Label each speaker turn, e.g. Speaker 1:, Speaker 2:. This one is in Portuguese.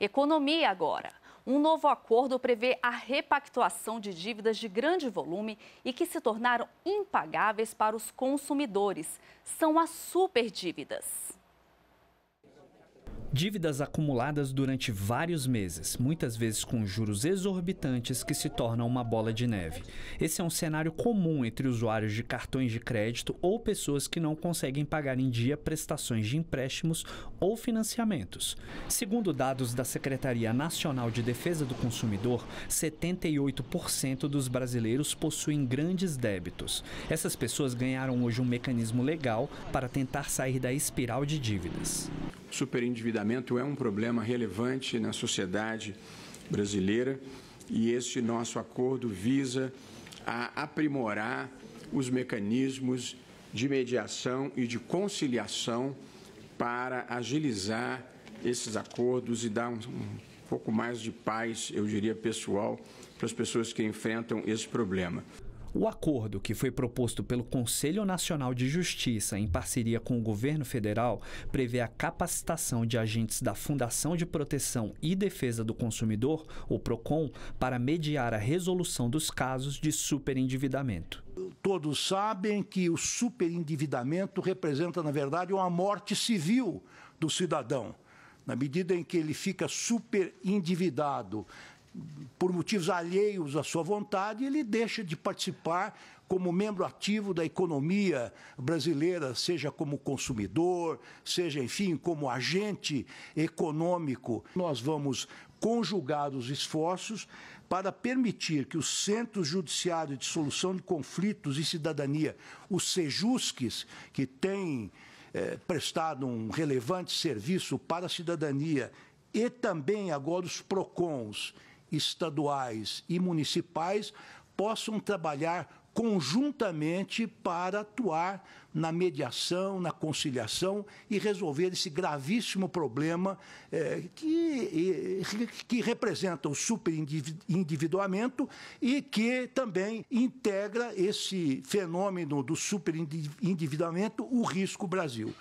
Speaker 1: Economia agora. Um novo acordo prevê a repactuação de dívidas de grande volume e que se tornaram impagáveis para os consumidores. São as superdívidas. Dívidas acumuladas durante vários meses, muitas vezes com juros exorbitantes que se tornam uma bola de neve. Esse é um cenário comum entre usuários de cartões de crédito ou pessoas que não conseguem pagar em dia prestações de empréstimos ou financiamentos. Segundo dados da Secretaria Nacional de Defesa do Consumidor, 78% dos brasileiros possuem grandes débitos. Essas pessoas ganharam hoje um mecanismo legal para tentar sair da espiral de dívidas superendividamento é um problema relevante
Speaker 2: na sociedade brasileira e este nosso acordo visa a aprimorar os mecanismos de mediação e de conciliação para agilizar esses acordos e dar um, pouco mais de paz, eu diria, pessoal para as pessoas que enfrentam esse
Speaker 1: problema. O acordo, que foi proposto pelo Conselho Nacional de Justiça em parceria com o governo federal, prevê a capacitação de agentes da Fundação de Proteção e Defesa do Consumidor, o PROCON, para mediar a resolução dos casos
Speaker 3: de superendividamento. Todos sabem que o superendividamento representa, na verdade, uma morte civil do cidadão. Na medida em que ele fica endividado por motivos alheios à sua vontade, ele deixa de participar como membro ativo da economia brasileira, seja como consumidor, seja, enfim, como agente econômico. Nós vamos conjugar os esforços para permitir que os Centros Judiciários de Solução de Conflitos e Cidadania, os SEJUSCs, que têm eh, prestado um relevante serviço para a cidadania, e também agora os PROCONs, estaduais e municipais possam trabalhar conjuntamente para atuar na mediação, na conciliação e resolver esse gravíssimo problema eh, que, eh, que representa o superindividuamento e que também integra esse fenômeno do superindividuamento o risco Brasil.